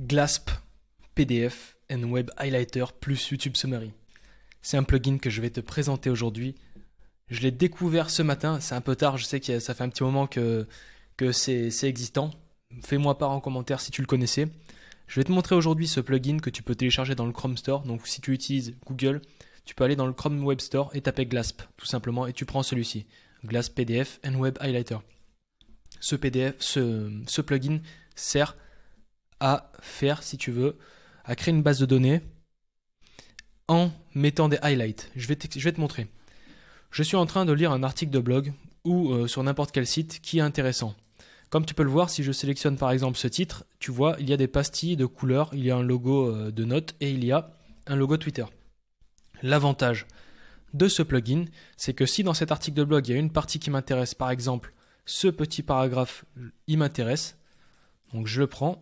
Glasp PDF and Web Highlighter plus YouTube Summary. C'est un plugin que je vais te présenter aujourd'hui. Je l'ai découvert ce matin, c'est un peu tard, je sais que ça fait un petit moment que, que c'est existant. Fais-moi part en commentaire si tu le connaissais. Je vais te montrer aujourd'hui ce plugin que tu peux télécharger dans le Chrome Store. Donc si tu utilises Google, tu peux aller dans le Chrome Web Store et taper Glasp tout simplement et tu prends celui-ci. Glasp PDF and Web Highlighter. Ce PDF, ce, ce plugin sert à faire, si tu veux, à créer une base de données en mettant des highlights. Je vais, je vais te montrer. Je suis en train de lire un article de blog ou euh, sur n'importe quel site qui est intéressant. Comme tu peux le voir, si je sélectionne par exemple ce titre, tu vois, il y a des pastilles de couleurs, il y a un logo euh, de notes et il y a un logo Twitter. L'avantage de ce plugin, c'est que si dans cet article de blog, il y a une partie qui m'intéresse, par exemple, ce petit paragraphe, il m'intéresse, donc je le prends,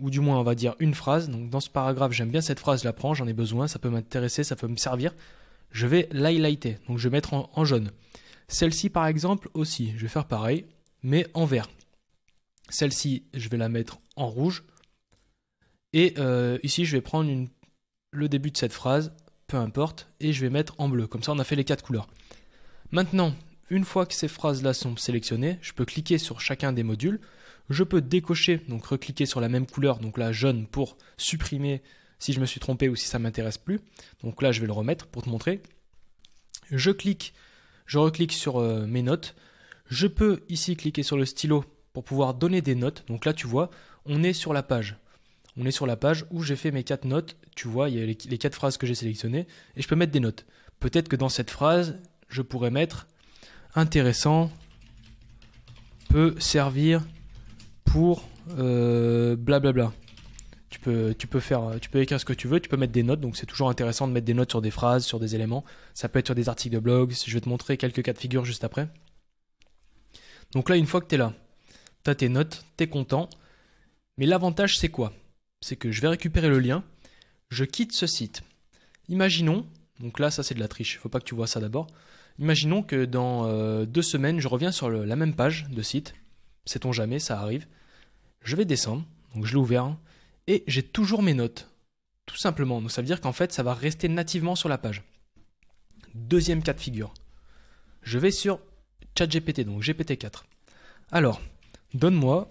ou du moins on va dire une phrase. Donc dans ce paragraphe, j'aime bien cette phrase, je la prends, j'en ai besoin, ça peut m'intéresser, ça peut me servir. Je vais l'highlighter, donc je vais mettre en, jaune. Celle-ci par exemple aussi, je vais faire pareil, mais en vert. Celle-ci, je vais la mettre en rouge. Et euh, ici, je vais prendre le début de cette phrase, peu importe, et je vais mettre en bleu. Comme ça, on a fait les quatre couleurs. Maintenant, une fois que ces phrases-là sont sélectionnées, je peux cliquer sur chacun des modules je peux décocher, donc recliquer sur la même couleur, donc la jaune pour supprimer si je me suis trompé ou si ça m'intéresse plus. Donc là, je vais le remettre pour te montrer. Je clique, je reclique sur euh, mes notes. Je peux ici cliquer sur le stylo pour pouvoir donner des notes. Donc là, tu vois, on est sur la page. On est sur la page où j'ai fait mes quatre notes. Tu vois, il y a les, les quatre phrases que j'ai sélectionnées et je peux mettre des notes. Peut-être que dans cette phrase, je pourrais mettre intéressant peut servir pour blablabla. Euh, tu peux, tu peux faire, tu peux écrire ce que tu veux, tu peux mettre des notes, donc c'est toujours intéressant de mettre des notes sur des phrases, sur des éléments. Ça peut être sur des articles de blog, je vais te montrer quelques cas de figure juste après. Donc là, une fois que tu es là, tu as tes notes, tu es content. Mais l'avantage, c'est quoi C'est que je vais récupérer le lien, je quitte ce site. Imaginons, donc là, ça c'est de la triche, il faut pas que tu vois ça d'abord. Imaginons que dans euh, deux semaines, je reviens sur la même page de site, sait-on jamais, ça arrive. Je vais descendre, donc je l'ai ouvert, et j'ai toujours mes notes. Tout simplement. Donc ça veut dire qu'en fait, ça va rester nativement sur la page. Deuxième cas de figure. Je vais sur ChatGPT, donc GPT-4. Alors, donne-moi,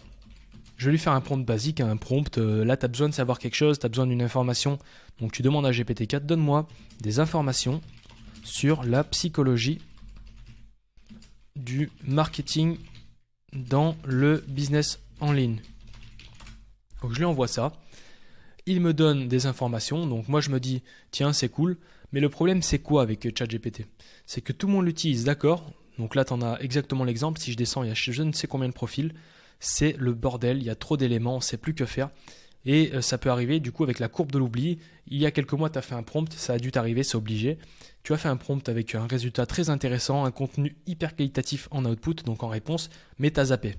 je vais lui faire un prompt basique, un prompt, euh, là tu as besoin de savoir quelque chose, tu as besoin d'une information, donc tu demandes à GPT-4, donne-moi des informations sur la psychologie du marketing dans le business en ligne. Donc je lui envoie ça. Il me donne des informations. Donc moi je me dis, tiens, c'est cool. Mais le problème, c'est quoi avec ChatGPT C'est que tout le monde l'utilise, d'accord Donc là, tu en as exactement l'exemple. Si je descends, il y a je ne sais combien de profils. C'est le bordel. Il y a trop d'éléments. On ne sait plus que faire. Et euh, ça peut arriver, du coup, avec la courbe de l'oubli. Il y a quelques mois, tu as fait un prompt. Ça a dû t'arriver, c'est obligé. Tu as fait un prompt avec un résultat très intéressant, un contenu hyper qualitatif en output, donc en réponse, mais tu as zappé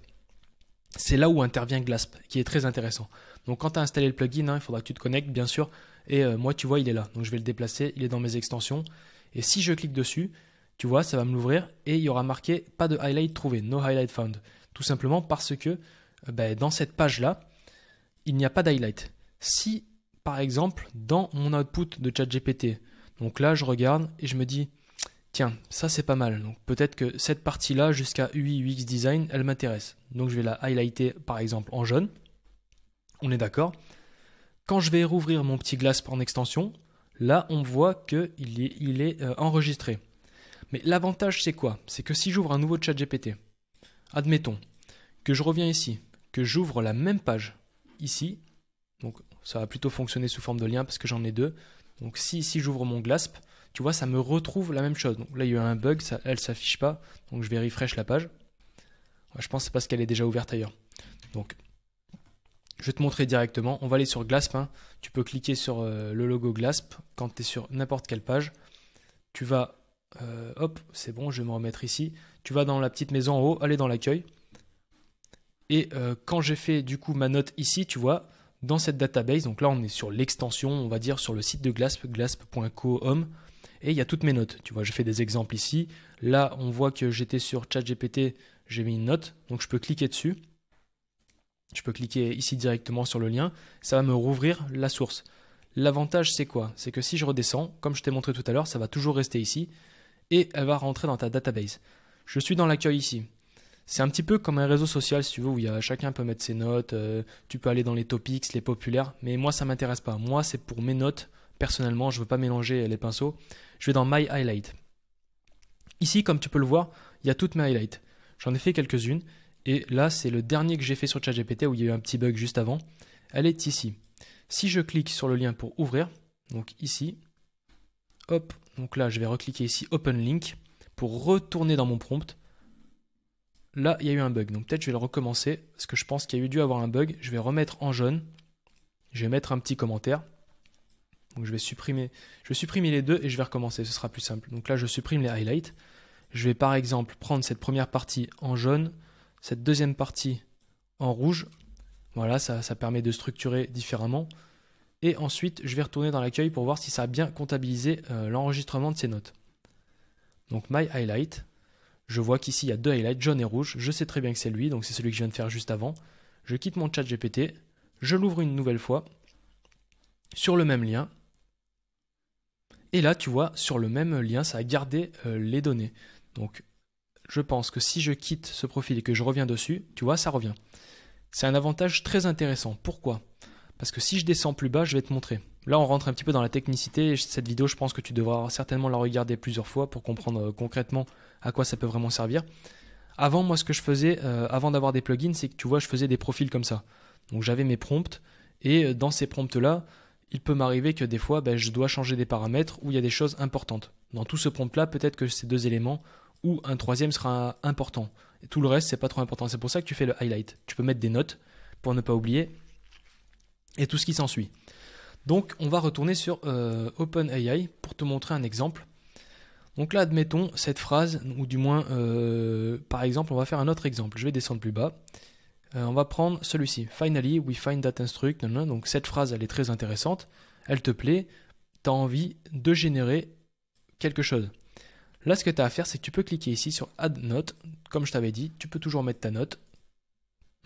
c'est là où intervient Glasp, qui est très intéressant. Donc quand tu as installé le plugin, hein, il faudra que tu te connectes, bien sûr. Et euh, moi, tu vois, il est là. Donc je vais le déplacer, il est dans mes extensions. Et si je clique dessus, tu vois, ça va me l'ouvrir et il y aura marqué pas de highlight trouvé, no highlight found. Tout simplement parce que euh, ben, dans cette page-là, il n'y a pas d'highlight. Si, par exemple, dans mon output de ChatGPT, donc là, je regarde et je me dis, tiens, ça c'est pas mal. Donc peut-être que cette partie-là jusqu'à UI UX design, elle m'intéresse. Donc je vais la highlighter par exemple en jaune. On est d'accord. Quand je vais rouvrir mon petit glace en extension, là on voit qu'il est, il est euh, enregistré. Mais l'avantage c'est quoi C'est que si j'ouvre un nouveau chat GPT, admettons que je reviens ici, que j'ouvre la même page ici, donc ça va plutôt fonctionner sous forme de lien parce que j'en ai deux. Donc si j'ouvre mon GLASP, tu vois, ça me retrouve la même chose. Donc là, il y a un bug, ça, elle s'affiche pas, donc je vais refresh la page. Je pense que c'est parce qu'elle est déjà ouverte ailleurs. Donc, je vais te montrer directement. On va aller sur Glasp. Hein. Tu peux cliquer sur euh, le logo Glasp quand tu es sur n'importe quelle page. Tu vas, euh, hop, c'est bon, je vais me remettre ici. Tu vas dans la petite maison en haut, aller dans l'accueil. Et euh, quand j'ai fait du coup ma note ici, tu vois, dans cette database, donc là on est sur l'extension, on va dire sur le site de Glasp, glasp.co et il y a toutes mes notes. Tu vois, je fais des exemples ici. Là, on voit que j'étais sur ChatGPT, j'ai mis une note. Donc, je peux cliquer dessus. Je peux cliquer ici directement sur le lien. Ça va me rouvrir la source. L'avantage, c'est quoi C'est que si je redescends, comme je t'ai montré tout à l'heure, ça va toujours rester ici et elle va rentrer dans ta database. Je suis dans l'accueil ici. C'est un petit peu comme un réseau social, si tu veux, où chacun peut mettre ses notes, euh, tu peux aller dans les topics, les populaires, mais moi ça m'intéresse pas. Moi c'est pour mes notes, personnellement, je ne veux pas mélanger les pinceaux. Je vais dans My Highlight. Ici, comme tu peux le voir, il y a toutes mes highlights. J'en ai fait quelques-unes. Et là, c'est le dernier que j'ai fait sur ChatGPT où il y a eu un petit bug juste avant. Elle est ici. Si je clique sur le lien pour ouvrir, donc ici, hop, donc là, je vais recliquer ici Open Link pour retourner dans mon prompt. Là, il y a eu un bug. Donc peut-être je vais le recommencer parce que je pense qu'il y a eu dû avoir un bug. Je vais remettre en jaune. Je vais mettre un petit commentaire je vais supprimer, je les deux et je vais recommencer, ce sera plus simple. Donc là, je supprime les highlights. Je vais par exemple prendre cette première partie en jaune, cette deuxième partie en rouge. Voilà, ça, permet de structurer différemment. Et ensuite, je vais retourner dans l'accueil pour voir si ça a bien comptabilisé euh, l'enregistrement de ces notes. Donc My Highlight, je vois qu'ici il y a deux highlights, jaune et rouge. Je sais très bien que c'est lui, donc c'est celui que je viens de faire juste avant. Je quitte mon chat GPT, je l'ouvre une nouvelle fois sur le même lien et là, tu vois, sur le même lien, ça a gardé euh, les données. Donc, je pense que si je quitte ce profil et que je reviens dessus, tu vois, ça revient. C'est un avantage très intéressant. Pourquoi Parce que si je descends plus bas, je vais te montrer. Là, on rentre un petit peu dans la technicité. Cette vidéo, je pense que tu devras certainement la regarder plusieurs fois pour comprendre euh, concrètement à quoi ça peut vraiment servir. Avant, moi, ce que je faisais, euh, avant d'avoir des plugins, c'est que tu vois, je faisais des profils comme ça. Donc, j'avais mes prompts. Et dans ces prompts-là, il peut m'arriver que des fois, ben, je dois changer des paramètres où il y a des choses importantes. Dans tout ce prompt-là, peut-être que ces deux éléments ou un troisième sera important. Et tout le reste, c'est pas trop important. C'est pour ça que tu fais le highlight. Tu peux mettre des notes pour ne pas oublier et tout ce qui s'ensuit. Donc, on va retourner sur euh, OpenAI pour te montrer un exemple. Donc là, admettons cette phrase, ou du moins, euh, par exemple, on va faire un autre exemple. Je vais descendre plus bas. Euh, on va prendre celui-ci. Finally, we find that instruct. Donc cette phrase, elle est très intéressante. Elle te plaît. Tu as envie de générer quelque chose. Là, ce que tu as à faire, c'est que tu peux cliquer ici sur Add Note. Comme je t'avais dit, tu peux toujours mettre ta note.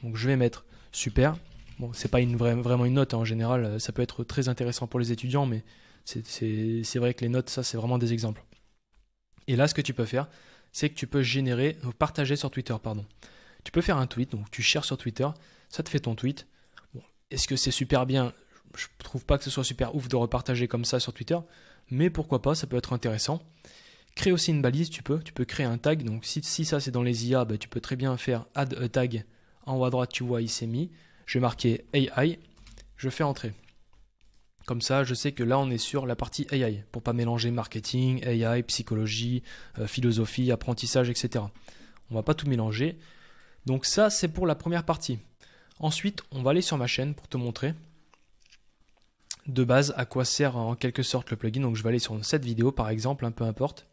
Donc je vais mettre super. Bon, n'est pas une vraiment une note hein, en général. Euh, ça peut être très intéressant pour les étudiants, mais c'est vrai que les notes, ça, c'est vraiment des exemples. Et là, ce que tu peux faire, c'est que tu peux générer, partager sur Twitter, pardon. Tu peux faire un tweet, donc tu cherches sur Twitter, ça te fait ton tweet. est-ce que c'est super bien Je trouve pas que ce soit super ouf de repartager comme ça sur Twitter, mais pourquoi pas, ça peut être intéressant. Crée aussi une balise, tu peux, tu peux créer un tag. Donc si, si ça c'est dans les IA, bah, tu peux très bien faire add a tag. En haut à droite, tu vois, il s'est mis. Je vais marquer AI, je fais entrer. Comme ça, je sais que là, on est sur la partie AI, pour pas mélanger marketing, AI, psychologie, euh, philosophie, apprentissage, etc. On va pas tout mélanger. Donc ça, c'est pour la première partie. Ensuite, on va aller sur ma chaîne pour te montrer de base à quoi sert en quelque sorte le plugin. Donc je vais aller sur cette vidéo par exemple, peu importe.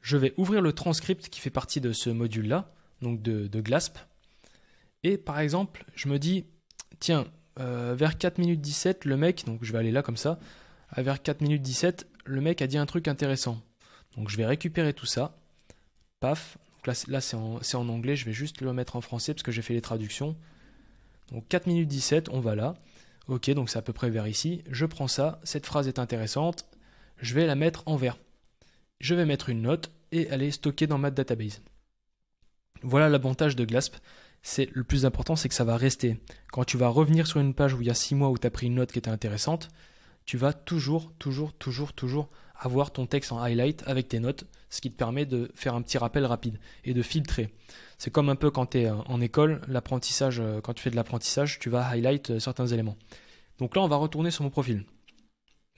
Je vais ouvrir le transcript qui fait partie de ce module-là, donc de, GLASP. Et par exemple, je me dis, tiens, euh, vers 4 minutes 17, le mec, donc je vais aller là comme ça, à vers 4 minutes 17, le mec a dit un truc intéressant. Donc je vais récupérer tout ça, paf, là, là c'est en, anglais, je vais juste le mettre en français parce que j'ai fait les traductions. Donc 4 minutes 17, on va là. Ok, donc c'est à peu près vers ici. Je prends ça, cette phrase est intéressante, je vais la mettre en vert. Je vais mettre une note et elle est stockée dans ma database. Voilà l'avantage de Glasp. C'est le plus important, c'est que ça va rester. Quand tu vas revenir sur une page où il y a 6 mois où tu as pris une note qui était intéressante, tu vas toujours, toujours, toujours, toujours avoir ton texte en highlight avec tes notes ce qui te permet de faire un petit rappel rapide et de filtrer. C'est comme un peu quand tu es euh, en école, l'apprentissage, euh, quand tu fais de l'apprentissage, tu vas highlight euh, certains éléments. Donc là, on va retourner sur mon profil,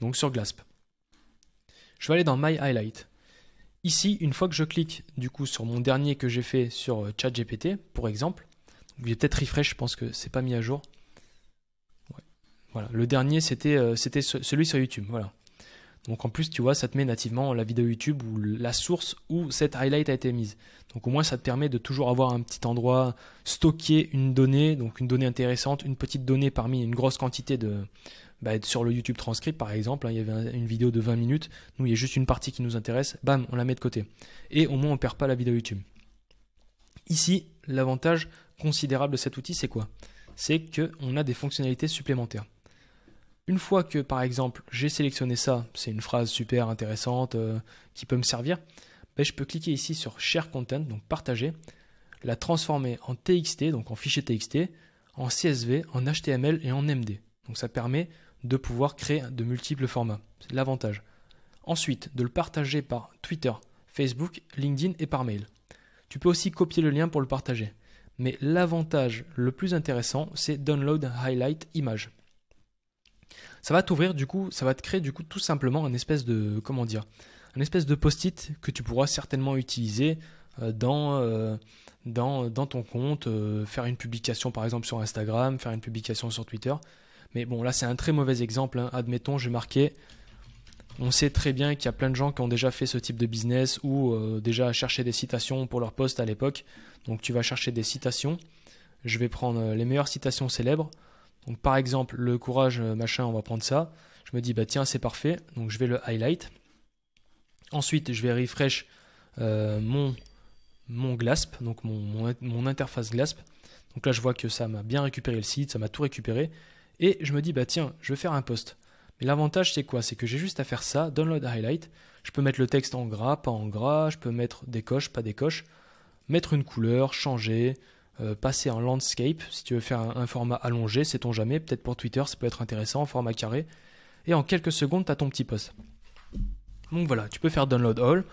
donc sur Glasp. Je vais aller dans My Highlight. Ici, une fois que je clique du coup sur mon dernier que j'ai fait sur ChatGPT, pour exemple, vous vais peut-être refresh, je pense que c'est pas mis à jour. Voilà, le dernier c'était celui sur YouTube. Voilà, donc en plus, tu vois, ça te met nativement la vidéo YouTube ou la source où cette highlight a été mise. Donc au moins, ça te permet de toujours avoir un petit endroit, stocker une donnée, donc une donnée intéressante, une petite donnée parmi une grosse quantité de... Bah, sur le YouTube transcript, par exemple, hein, il y avait une vidéo de 20 minutes, nous, il y a juste une partie qui nous intéresse, bam, on la met de côté. Et au moins, on perd pas la vidéo YouTube. Ici, l'avantage considérable de cet outil, c'est quoi C'est qu'on a des fonctionnalités supplémentaires. Une fois que, par exemple, j'ai sélectionné ça, c'est une phrase super intéressante euh, qui peut me servir, ben, je peux cliquer ici sur Share Content, donc partager, la transformer en TXT, donc en fichier TXT, en CSV, en HTML et en MD. Donc ça permet de pouvoir créer de multiples formats. C'est l'avantage. Ensuite, de le partager par Twitter, Facebook, LinkedIn et par mail. Tu peux aussi copier le lien pour le partager. Mais l'avantage le plus intéressant, c'est Download Highlight Image ça va t'ouvrir du coup, ça va te créer du coup tout simplement un espèce de, comment dire, un espèce de post-it que tu pourras certainement utiliser euh, euh, dans, dans, ton compte, euh, faire une publication par exemple sur Instagram, faire une publication sur Twitter. Mais bon, là c'est un très mauvais exemple. Hein. Admettons, j'ai marqué on sait très bien qu'il y a plein de gens qui ont déjà fait ce type de business ou déjà cherché des citations pour leur poste à l'époque. Donc tu vas chercher des citations. Je vais prendre les meilleures citations célèbres. Donc par exemple, le courage, euh, machin, on va prendre ça. Je me dis, bah tiens, c'est parfait. Donc je vais le highlight. Ensuite, je vais refresh euh, mon, mon GLASP, donc mon, interface GLASP. Donc là, je vois que ça m'a bien récupéré le site, ça m'a tout récupéré. Et je me dis, bah tiens, je vais faire un post. Mais l'avantage, c'est quoi C'est que j'ai juste à faire ça, download highlight. Je peux mettre le texte en gras, pas en gras. Je peux mettre des coches, pas des coches. Mettre une couleur, changer, euh, passer en landscape, si tu veux faire un, format allongé, sait-on jamais, peut-être pour Twitter, ça peut être intéressant, en format carré. Et en quelques secondes, tu as ton petit post. Donc voilà, tu peux faire download all,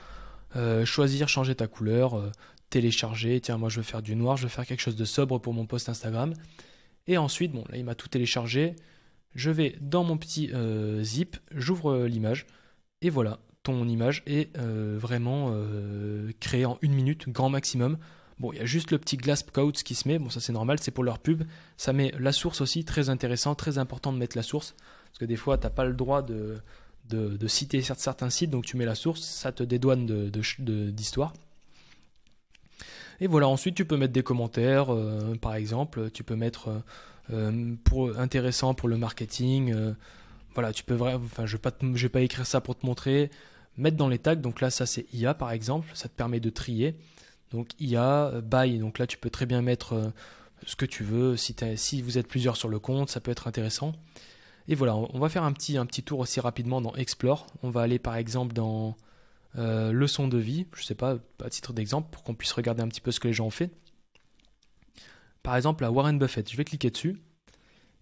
euh, choisir, changer ta couleur, euh, télécharger, tiens, moi je veux faire du noir, je veux faire quelque chose de sobre pour mon post Instagram. Et ensuite, bon, là il m'a tout téléchargé, je vais dans mon petit zip, j'ouvre l'image, et voilà, ton image est vraiment créée en une minute, grand maximum. Bon, il y a juste le petit glass coat qui se met. Bon, ça c'est normal, c'est pour leur pub. Ça met la source aussi, très intéressant, très important de mettre la source. Parce que des fois, tu t'as pas le droit de, citer certains sites, donc tu mets la source, ça te dédouane d'histoire. De, et voilà, ensuite tu peux mettre des commentaires, euh, par exemple, tu peux mettre euh, euh, pour, intéressant pour le marketing. voilà, tu peux vraiment, enfin, je vais vais pas écrire ça pour te montrer. Mettre dans les tags, donc là, ça c'est IA par exemple, ça te permet de trier. Donc IA, euh, buy, donc là tu peux très bien mettre euh, ce que tu veux, si, vous êtes plusieurs sur le compte, ça peut être intéressant. Et voilà, on va faire un petit, tour aussi rapidement dans Explore. On va aller par exemple dans euh, Leçon de vie, je ne sais pas, à titre d'exemple, pour qu'on puisse regarder un petit peu ce que les gens ont fait. Par exemple, à Warren Buffett, je vais cliquer dessus.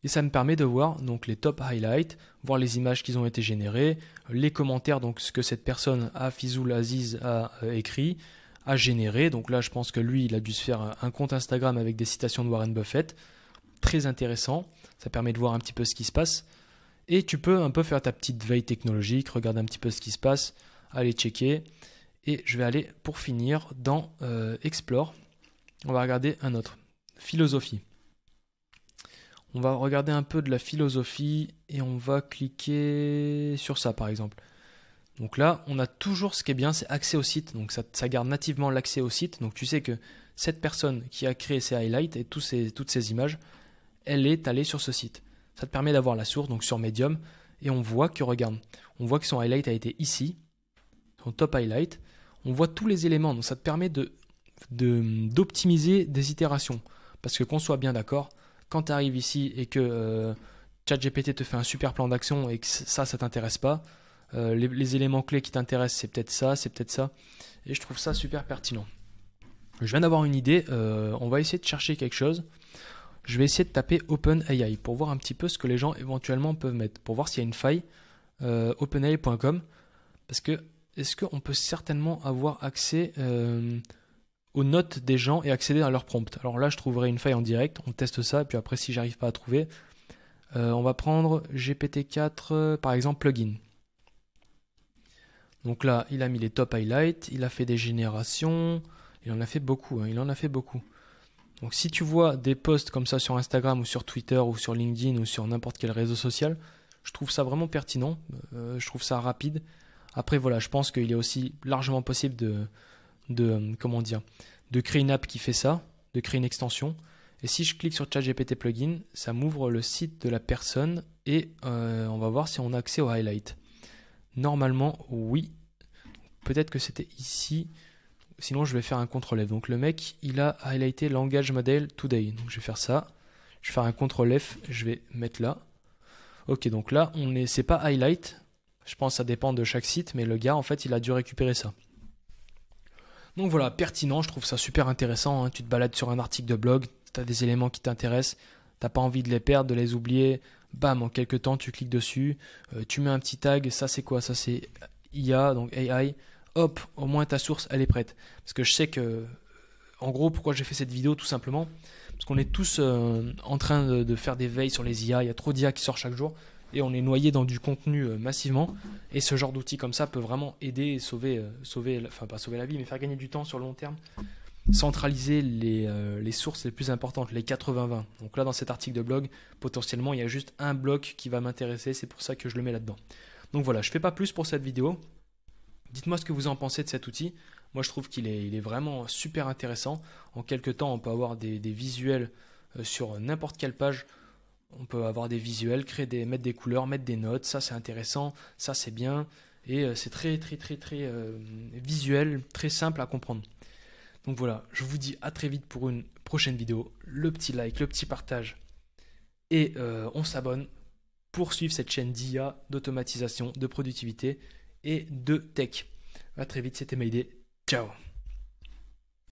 Et ça me permet de voir donc les top highlights, voir les images qui ont été générées, les commentaires, donc ce que cette personne, Afizul Aziz, a écrit, à générer. Donc là, je pense que lui, il a dû se faire un compte Instagram avec des citations de Warren Buffett. Très intéressant. Ça permet de voir un petit peu ce qui se passe. Et tu peux un peu faire ta petite veille technologique, regarder un petit peu ce qui se passe, aller checker. Et je vais aller pour finir dans euh, Explore. On va regarder un autre. Philosophie. On va regarder un peu de la philosophie et on va cliquer sur ça par exemple. Donc là, on a toujours ce qui est bien, c'est accès au site. Donc ça, garde nativement l'accès au site. Donc tu sais que cette personne qui a créé ces highlights et toutes ces images, elle est allée sur ce site. Ça te permet d'avoir la source, donc sur Medium, et on voit que, regarde, on voit que son highlight a été ici, son top highlight. On voit tous les éléments, donc ça te permet de, d'optimiser des itérations. Parce que qu'on soit bien d'accord, quand tu arrives ici et que euh, ChatGPT te fait un super plan d'action et que ça, ça t'intéresse pas, euh, les, éléments clés qui t'intéressent, c'est peut-être ça, c'est peut-être ça. Et je trouve ça super pertinent. Je viens d'avoir une idée, euh, on va essayer de chercher quelque chose. Je vais essayer de taper OpenAI pour voir un petit peu ce que les gens éventuellement peuvent mettre, pour voir s'il y a une faille. Euh, OpenAI.com, parce que est-ce qu'on peut certainement avoir accès aux notes des gens et accéder à leurs prompts Alors là, je trouverai une faille en direct, on teste ça, puis après, si j'arrive pas à trouver, on va prendre GPT-4 par exemple plugin. Donc là, il a mis les top highlights, il a fait des générations, il en a fait beaucoup, hein, il en a fait beaucoup. Donc si tu vois des posts comme ça sur Instagram ou sur Twitter ou sur LinkedIn ou sur n'importe quel réseau social, je trouve ça vraiment pertinent, euh, je trouve ça rapide. Après voilà, je pense qu'il est aussi largement possible de, euh, comment dire, de créer une app qui fait ça, de créer une extension. Et si je clique sur ChatGPT plugin, ça m'ouvre le site de la personne et euh, on va voir si on a accès aux highlights. Normalement, oui. Peut-être que c'était ici. Sinon, je vais faire un CTRL F. Donc le mec, il a highlighté ah, Langage Model Today. Donc je vais faire ça. Je vais faire un CTRL F. Je vais mettre là. Ok, donc là, on n'est, c'est pas highlight. Je pense que ça dépend de chaque site, mais le gars, en fait, il a dû récupérer ça. Donc voilà, pertinent, je trouve ça super intéressant. Hein. Tu te balades sur un article de blog, tu as des éléments qui t'intéressent, t'as pas envie de les perdre, de les oublier, bam, en quelques temps, tu cliques dessus, euh, tu mets un petit tag, ça c'est quoi Ça c'est IA, donc AI, hop, au moins ta source, elle est prête. Parce que je sais que, en gros, pourquoi j'ai fait cette vidéo, tout simplement, parce qu'on est tous euh, en train de, faire des veilles sur les IA, il y a trop d'IA qui sort chaque jour, et on est noyé dans du contenu euh, massivement, et ce genre d'outil comme ça peut vraiment aider et sauver, sauver, enfin pas sauver la vie, mais faire gagner du temps sur le long terme centraliser euh, les, sources les plus importantes, les 80-20. Donc là, dans cet article de blog, potentiellement, il y a juste un bloc qui va m'intéresser, c'est pour ça que je le mets là-dedans. Donc voilà, je ne fais pas plus pour cette vidéo. Dites-moi ce que vous en pensez de cet outil. Moi, je trouve qu'il est, vraiment super intéressant. En quelques temps, on peut avoir des, visuels euh, sur n'importe quelle page. On peut avoir des visuels, créer des, mettre des couleurs, mettre des notes. Ça, c'est intéressant. Ça, c'est bien. Et euh, c'est très, très, très, très visuel, très simple à comprendre. Donc voilà, je vous dis à très vite pour une prochaine vidéo. Le petit like, le petit partage et euh, on s'abonne pour suivre cette chaîne d'IA, d'automatisation, de productivité et de tech. A très vite, c'était Maïdé, Ciao